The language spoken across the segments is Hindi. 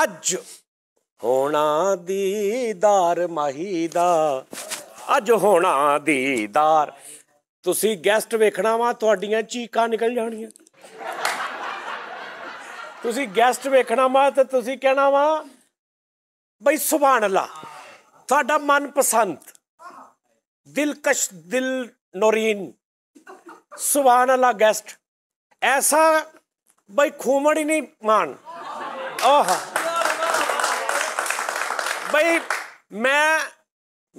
अज होना दीदार माहीदा अज होना दीदार तुसी गेस्ट वेखना वा तोड़ियां चीक निकल जानियां तुसी गेस्ट वेखना वा ते तुसी कहना वा भाई सुभान अल्लाह ਤੁਹਾਡਾ ਮਨ ਪਸੰਦ ਦਿਲਕਸ਼ ਦਿਲ ਨੋਰੀਨ ਸੁਭਾਨ ਅੱਲਾ ਗੈਸਟ ਐਸਾ ਬਈ ਖੂਮੜੀ ਨਹੀਂ ਮਾਨ ਆਹਾ ਭਾਈ ਮੈਂ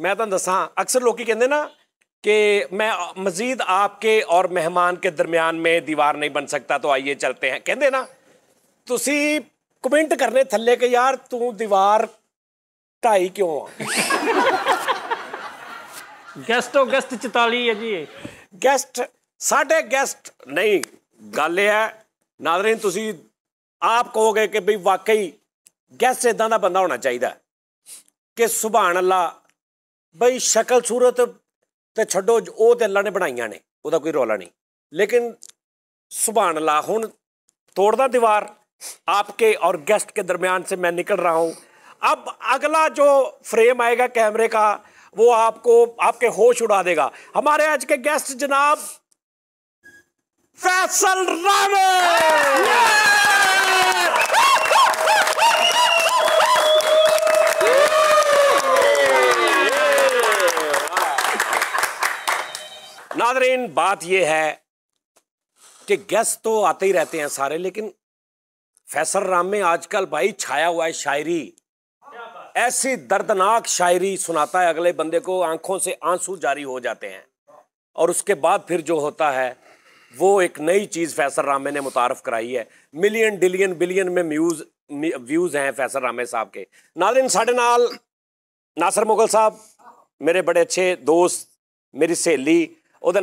ਮੈਂ ਤੁਹਾਨੂੰ ਦੱਸਾਂ ਅਕਸਰ ਲੋਕੀ ਕਹਿੰਦੇ ਨਾ कि मैं मजीद आपके और मेहमान के दरमियान में दीवार नहीं बन सकता तो आइए चलते हैं कहते ना ਤੁਸੀਂ ਕਮੈਂਟ ਕਰਨੇ ਥੱਲੇ ਕਿ ਯਾਰ ਤੂੰ ਦੀਵਾਰ ਢਾਈ ਕਿਉਂ ਆ ਗੈਸਟੋ ਗੈਸਟ 44 ਹੈ ਜੀ ਗੈਸਟ ਸਾਡੇ ਗੈਸਟ ਨਹੀਂ ਗੱਲ ਇਹ ਹੈ ਨਾਜ਼ਰੀਨ ਤੁਸੀਂ ਆਪ ਕਹੋਗੇ ਕਿ ਭਈ ਵਾਕਈ ਗੈਸਟ ਇਦਾਂ ਦਾ ਬੰਦਾ ਹੋਣਾ ਚਾਹੀਦਾ ਕਿ ਸੁਭਾਨ ਅੱਲਾ ਬਈ ਸ਼ਕਲ ਸੂਰਤ ਤੇ ਛੱਡੋ ਉਹ ਤੇ ਅੱਲਾ ने ਬਣਾਈਆਂ ਨੇ ਉਹਦਾ ਕੋਈ ਰੌਲਾ लेकिन सुबह अल्लाह हूँ तोड़ना दीवार आपके और गेस्ट के दरमियान से मैं निकल रहा हूँ अब अगला जो फ्रेम आएगा कैमरे का वो आपको आपके होश उड़ा देगा हमारे आज के गेस्ट जनाब फैसल रामे नाजरीन बात यह है कि गेस्ट तो आते ही रहते हैं सारे लेकिन फैसल राम में आजकल भाई छाया हुआ है शायरी ऐसी दर्दनाक शायरी सुनाता है अगले बंदे को आंखों से आंसू जारी हो जाते हैं और उसके बाद फिर जो होता है वो एक नई चीज़ फैसल रामे ने मुतारफ़ कराई है मिलियन डिलियन बिलियन में म्यूज़ व्यूज़ हैं फैसल रामे साहब के नादिन साढ़े नाल नासर मुगल साहब मेरे बड़े अच्छे दोस्त मेरी सहेली वो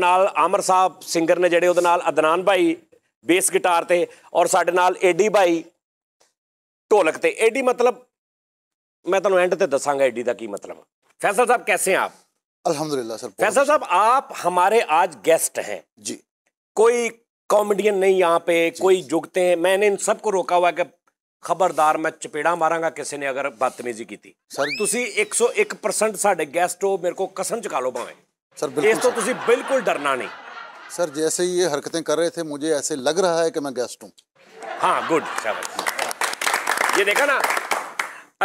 आमर साहब सिंगर ने जोड़े अदनान भाई बेस गिटार ਭਾਈ और साढ़े ਤੇ एडी भाई ढोलक ਏਡੀ ਭਾਈ ਢੋਲਕ मैं तुम्हें एंड तक दसागा एडी का की मतलब फैसल साहब कैसे हैं आप अलहमदुल्ला सर फैसल साहब आप हमारे आज गेस्ट हैं जी कोई कॉमेडियन नहीं यहाँ पे कोई जुगते हैं मैंने इन सबको रोका हुआ कि खबरदार मैं चपेड़ा मारा किसी ने अगर बदतमीजी की सर तुम एक परसेंट साढ़े गैसट हो मेरे को कसम चुका लो भावें सर इस तो तुम बिल्कुल डरना नहीं सर जैसे ही ये हरकतें कर रहे थे मुझे ऐसे लग रहा है कि मैं गेस्ट हूँ हाँ गुड ये देखा ना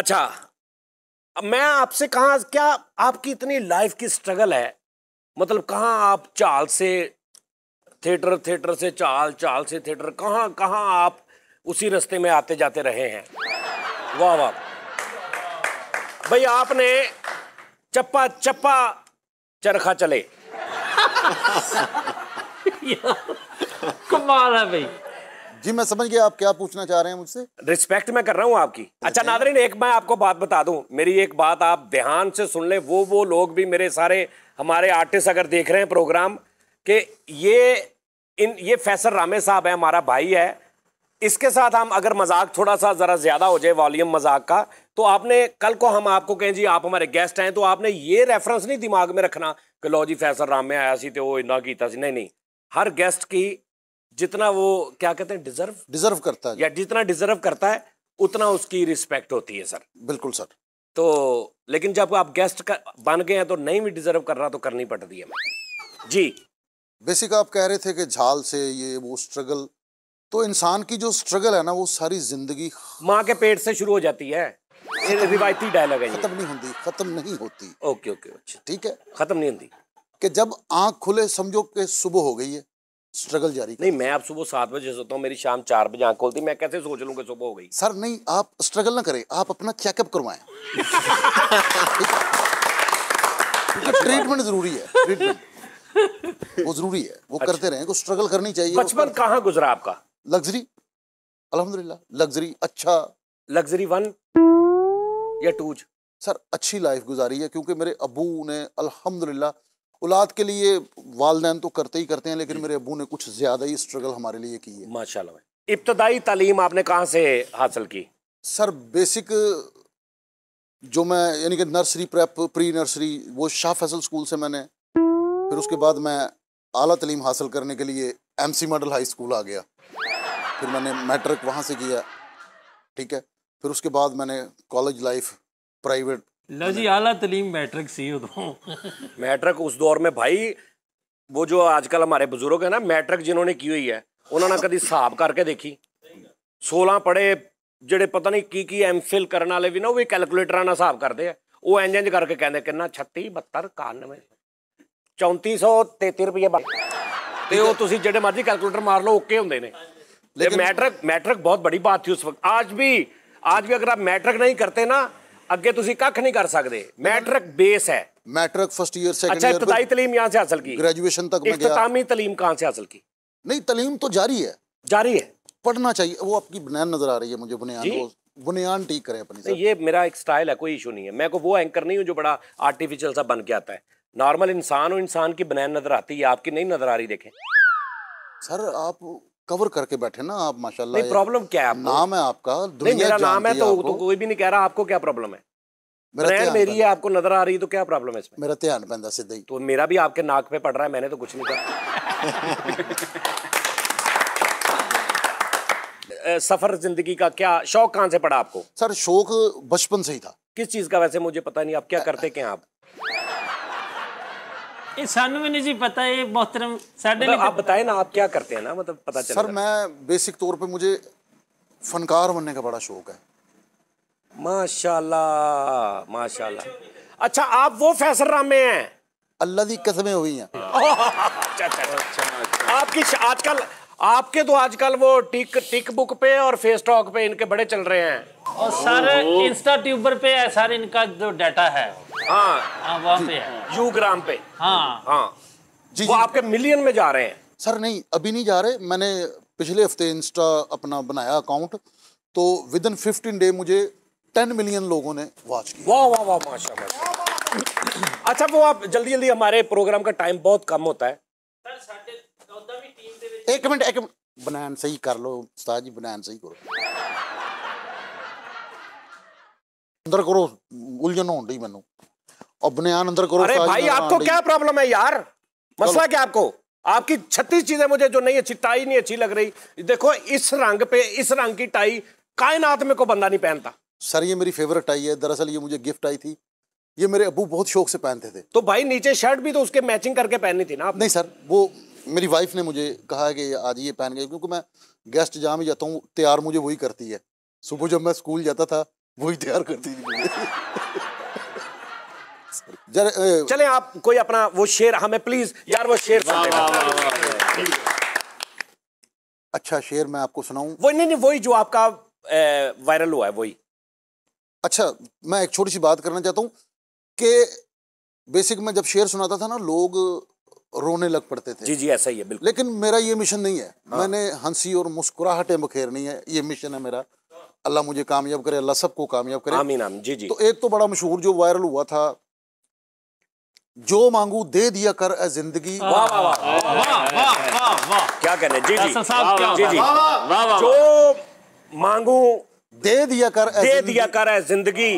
अच्छा मैं आपसे कहा क्या आपकी इतनी लाइफ की स्ट्रगल है मतलब कहाँ आप चाल से थिएटर थिएटर से चाल चाल से थिएटर कहाँ कहाँ आप उसी रास्ते में आते जाते रहे हैं वाह वाह भाई आपने चप्पा चप्पा चरखा चले कमाल है भाई जी मैं समझ गया आप क्या पूछना चाह रहे हैं मुझसे रिस्पेक्ट मैं कर रहा हूँ आपकी अच्छा नादरीन एक मैं आपको बात बता दूं मेरी एक बात आप ध्यान से सुन ले वो वो लोग भी मेरे सारे हमारे आर्टिस्ट अगर देख रहे हैं प्रोग्राम के ये इन ये फैसल रामे साहब है हमारा भाई है इसके साथ हम अगर मजाक थोड़ा सा ज़रा ज़्यादा हो जाए वॉल्यूम मजाक का तो आपने कल को हम आपको कहें जी आप हमारे गेस्ट हैं तो आपने ये रेफरेंस नहीं दिमाग में रखना कि लो जी फैसल राम में आया सी तो वो इन्ना किया नहीं नहीं हर गेस्ट की जितना वो क्या कहते हैं डिजर्व डिजर्व करता है या जितना डिजर्व करता है उतना उसकी रिस्पेक्ट होती है सर बिल्कुल सर तो लेकिन जब आप गेस्ट कर, बन गए हैं तो नहीं भी डिजर्व करना तो करनी पड़ती है जी बेसिक आप कह रहे थे कि झाल से ये वो स्ट्रगल तो इंसान की जो स्ट्रगल है ना वो सारी जिंदगी माँ के पेट से शुरू हो जाती है रिवायती डायलॉग है खत्म नहीं होती खत्म नहीं होती ओके ओके अच्छा। ठीक है खत्म नहीं होती कि जब आंख खुले समझो कि सुबह हो गई है स्ट्रगल जारी नहीं मैं आप सुबह सात बजे सोता हूँ मेरी शाम चार बजे आंख खोलती मैं कैसे सोच लूँ कि सुबह हो गई सर नहीं आप स्ट्रगल ना करें आप अपना चेकअप करवाएं ट्रीटमेंट जरूरी है ट्रीटमेंट वो जरूरी है वो अच्छा। करते रहे स्ट्रगल करनी चाहिए बचपन कहाँ गुजरा आपका लग्जरी अल्हम्दुलिल्लाह लग्जरी अच्छा लग्जरी वन या टूज सर अच्छी लाइफ गुजारी है क्योंकि मेरे अबू ने अल्हम्दुलिल्लाह औलाद के लिए वालदे तो करते ही करते हैं लेकिन मेरे अबू ने कुछ ज़्यादा ही स्ट्रगल हमारे लिए की है माशाल्लाह इब्तदाई तालीम आपने कहाँ से हासिल की सर बेसिक जो मैं यानी कि नर्सरी प्रेप प्री नर्सरी वो शाह फैसल स्कूल से मैंने फिर उसके बाद मैं आला तलीम हासिल करने के लिए M C model high school आ गया फिर मैंने मैट्रिक वहाँ से किया ठीक है फिर उसके बाद मैंने कॉलेज लाइफ प्राइवेट लो जी आला तलीम मैट्रिक सी तो। मैट्रिक उस दौर में भाई वो जो आजकल हमारे बुजुर्ग है ना मैट्रिक जिन्होंने की हुई है उन्होंने कभी हिसाब करके देखी 16 ਪੜੇ ਜਿਹੜੇ ਪਤਾ ਨਹੀਂ की ਕੀ ਐਮਫਿਲ ਕਰਨ ਵਾਲੇ ਵੀ ਨਾ ਉਹ ਵੀ कैलकुलेटर ना हिसाब करते हैं वो ਇੰਜ ਇੰਜ करके ਕਹਿੰਦੇ कि छत्ती बहत्तर कानवे चौंती सौ तेती रुपये ਤੁਸੀਂ ਜਿਹੜੇ ਮਰਜ਼ੀ ਕੈਲਕੂਲੇਟਰ ਮਾਰ ਲਓ ਓਕੇ ਹੁੰਦੇ ਨੇ लेकिन मैट्रिक मैट्रिक बहुत बड़ी बात थी उस वक्त आज भी आज भी अगर आप मैट्रिक नहीं करते ना अगे ਤੁਸੀਂ ਕੱਖ ਨਹੀਂ ਕਰ ਸਕਦੇ ਮੈਟ੍ਰਿਕ ਬੇਸ ਹੈ मैट्रिक फर्स्ट ईयर से अच्छा इब्तदाई तलीम यहाँ से हासिल की ग्रेजुएशन तक इख्तामी तलीम कहाँ से हासिल की नहीं तलीम तो जारी है जारी है पढ़ना चाहिए वो आपकी बुनियाद नजर आ रही है मुझे बुनियाद बुनियाद ठीक करें अपनी ये मेरा एक स्टाइल है कोई इशू नहीं है मैं को वो एंकर नहीं हूँ जो बड़ा आर्टिफिशियल सा बन के आता है नॉर्मल इंसान हो इंसान की बनैन नजर आती है आपकी नहीं नजर आ रही देखें सर आप कवर करके बैठे ना आप माशाल्लाह नहीं प्रॉब्लम क्या है नाम है आपका नहीं मेरा नाम है तो, तो कोई भी नहीं कह रहा आपको क्या प्रॉब्लम है मेरा मेरी है आपको नजर आ रही है तो क्या प्रॉब्लम है इसमें मेरा ध्यान पैदा सीधा ही तो मेरा भी आपके नाक पे पड़ रहा है मैंने तो कुछ नहीं कहा सफर जिंदगी का क्या शौक कहाँ से पड़ा आपको सर शौक बचपन से ही था किस चीज का वैसे मुझे पता नहीं आप क्या करते क्या आप मतलब आप क्या करते हैं मतलब अच्छा, अल्लाह हुई अच्छा, अच्छा। आपकी आजकल आपके तो आजकल वो टिक टिक बुक पे और फेस टॉक पे इनके बड़े चल रहे हैं और सर इंस्टा ट्यूबर पे सारे सर इनका जो डाटा है हाँ वहाँ पे यू ग्राम पे हाँ हाँ जी वो आपके मिलियन में जा रहे हैं सर नहीं अभी नहीं जा रहे मैंने पिछले हफ्ते इंस्टा अपना बनाया अकाउंट तो विद इन फिफ्टीन डे मुझे टेन मिलियन लोगों ने वॉच किया वाह वाह वाह माशा अच्छा वो आप जल्दी जल्दी हमारे प्रोग्राम का टाइम बहुत कम होता है एक मिनट एक मिनट बनैन सही कर लो उस्ताद जी बनैन सही करो अंदर करो उलझन होन डी मैनू अपने अंदर करो अरे भाई आपको क्या प्रॉब्लम है यार मसला क्या आपको आपकी छत्तीस चीजें मुझे जो नहीं अच्छी टाई नहीं अच्छी लग रही देखो इस रंग पे इस रंग की टाई कायनात में को बंदा नहीं पहनता सर ये मेरी फेवरेट टाई है दरअसल ये मुझे गिफ्ट आई थी ये मेरे अबू बहुत शौक से पहनते थे तो भाई नीचे शर्ट भी तो उसके मैचिंग करके पहननी थी ना आप नहीं सर वो मेरी वाइफ ने मुझे कहा है कि आज ये पहन गए क्योंकि मैं गेस्ट जहाँ भी जाता हूँ तैयार मुझे वही करती है सुबह जब मैं स्कूल जाता था वही तैयार करती थी चले आप कोई अपना वो शेर हमें प्लीज यार वो शेर अच्छा शेर मैं आपको सुनाऊं वो नहीं नहीं वही जो आपका वायरल हुआ है वही अच्छा मैं एक छोटी सी बात करना चाहता हूँ कि बेसिक मैं जब शेर सुनाता था ना लोग रोने लग पड़ते थे जी जी ऐसा ही है बिल्कुल लेकिन मेरा ये मिशन नहीं है हाँ। मैंने हंसी और मुस्कुराहटें बखेरनी है ये मिशन है मेरा अल्लाह मुझे कामयाब करे अल्लाह सबको कामयाब करे आमीन आमीन जी जी तो एक तो बड़ा मशहूर जो वायरल हुआ था जो मांगू दे दिया कर ए जिंदगी वाह वाह वाह वाह क्या कहने जी जी जी जी जो मांगू दे दिया कर दे दिया कर ए जिंदगी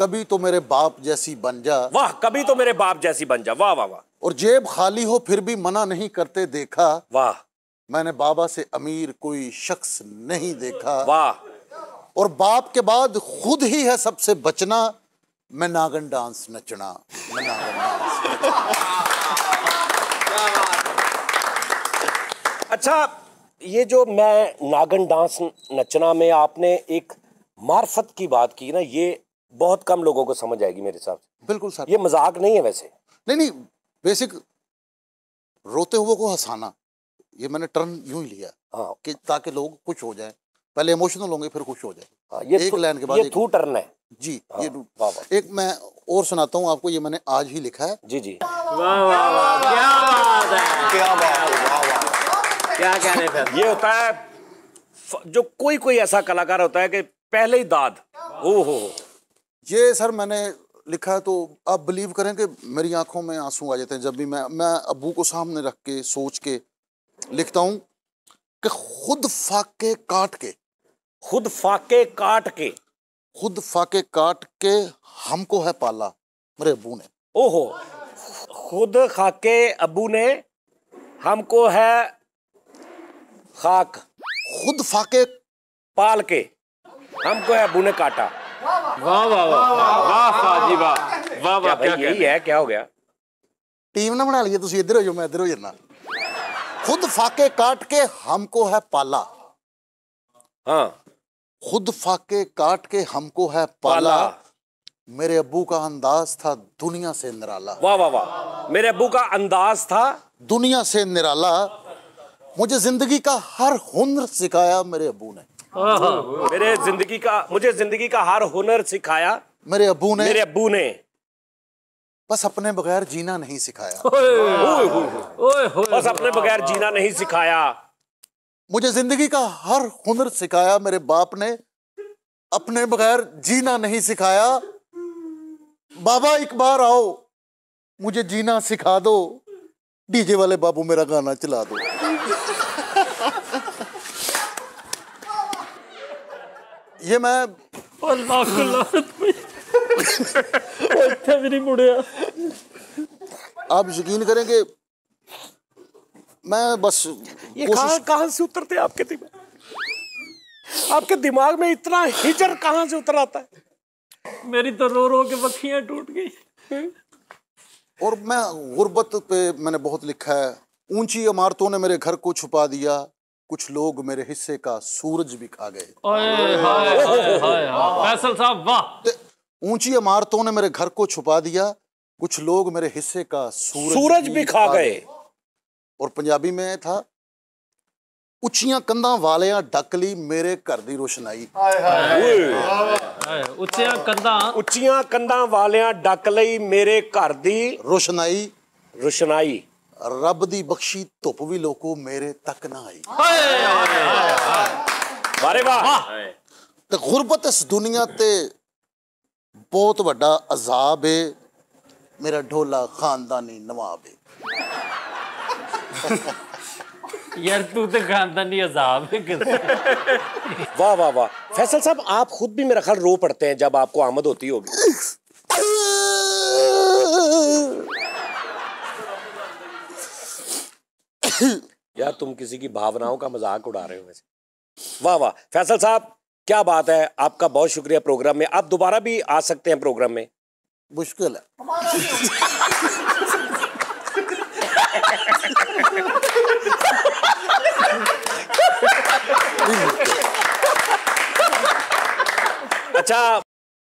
कभी तो मेरे बाप जैसी बन जा वाह कभी तो मेरे बाप जैसी बन जा वाह वाह वाह और जेब खाली हो फिर भी मना नहीं करते देखा वाह मैंने बाबा से अमीर कोई शख्स नहीं देखा वाह और बाप के बाद खुद ही है सबसे बचना मैं नागन डांस नचना मैं नागन अच्छा ये जो मैं नागन डांस नचना में आपने एक मार्फत की बात की ना ये बहुत कम लोगों को समझ आएगी मेरे हिसाब से बिल्कुल सर ये मजाक नहीं है वैसे नहीं नहीं बेसिक रोते हुए को हंसाना ये मैंने टर्न यूं ही लिया हाँ कि ताकि लोग खुश हो जाएं पहले इमोशनल होंगे फिर खुश हो जाए हाँ, ये एक लाइन के बाद ये थ्रू टर्न है जी हाँ। ये एक मैं और सुनाता हूँ आपको ये मैंने आज ही लिखा है जी जी वाह वाह वाह क्या बात है क्या बात वाह वाह क्या कहने फिर ये होता है जो कोई कोई ऐसा कलाकार होता है कि पहले ही दाद ओ हो ये सर मैंने लिखा है तो आप बिलीव करें कि मेरी आंखों में आंसू आ जाते हैं जब भी मैं मैं अबू को सामने रख के सोच के लिखता हूँ कि खुद फाके काट के खुद फाके काट के खुद फाके काट के हमको है पाला मेरे अबू ने ओहो खुद खाके अबू ने हमको है खाक खुद फाके पाल के हमको है अबू ने काटा वाह वाह वाह वाह वाह वाह वाह वाह क्या यही है क्या हो गया टीम ना बना ਲਈਏ इधर हो ਹੋ मैं इधर हो जाना खुद फाके काट के हमको है पाला हाँ खुद फाके काट के हमको है पाला, मेरे अबू का अंदाज था दुनिया से निराला वाह वाह वाह मेरे अबू का अंदाज था दुनिया से निराला मुझे जिंदगी का हर हुनर सिखाया मेरे अबू ने मेरे जिंदगी का मुझे जिंदगी का हर हुनर सिखाया मेरे अबू ने मेरे अबू ने बस अपने बगैर जीना नहीं सिखाया बस अपने बगैर जीना नहीं सिखाया मुझे जिंदगी का हर हुनर सिखाया मेरे बाप ने अपने बगैर जीना नहीं सिखाया बाबा एक बार आओ मुझे जीना सिखा दो डीजे वाले बाबू मेरा गाना चला दो ये मैं अच्छा आप यकीन करेंगे मैं बस ये कहां कहां से उतरते हैं आपके दिमाग आपके दिमाग में इतना हिजर कहां से उतर आता है मेरी तो रो रो के बखियां टूट गई और मैं गुर्बत पे मैंने बहुत लिखा है ऊंची इमारतों ने मेरे घर को छुपा दिया कुछ लोग मेरे हिस्से का सूरज भी खा गए फैसल साहब वाह ऊंची इमारतों ने मेरे घर को छुपा दिया कुछ लोग मेरे हिस्से का सूरज सूरज भी खा गए। और पंजाबी में था उचिया कंधा वाले डकली मेरे घर की रोशनाई उचिया कंधा वाले डक ली मेरे घर की रोशनाई रोशनाई रब की बख्शी धुप भी लोगो मेरे तक ना आई गुरबत इस दुनिया से बहुत व्डा अजाब है मेरा ढोला खानदानी नवाब है यार तू तो खानदानी अजाब वाह वाह वाह फैसल साहब आप खुद भी मेरा ख्याल रो पड़ते हैं जब आपको आमद होती होगी यार तुम किसी की भावनाओं का मजाक उड़ा रहे हो वैसे वाह वाह फैसल साहब क्या बात है आपका बहुत शुक्रिया प्रोग्राम में आप दोबारा भी आ सकते हैं प्रोग्राम में मुश्किल है अच्छा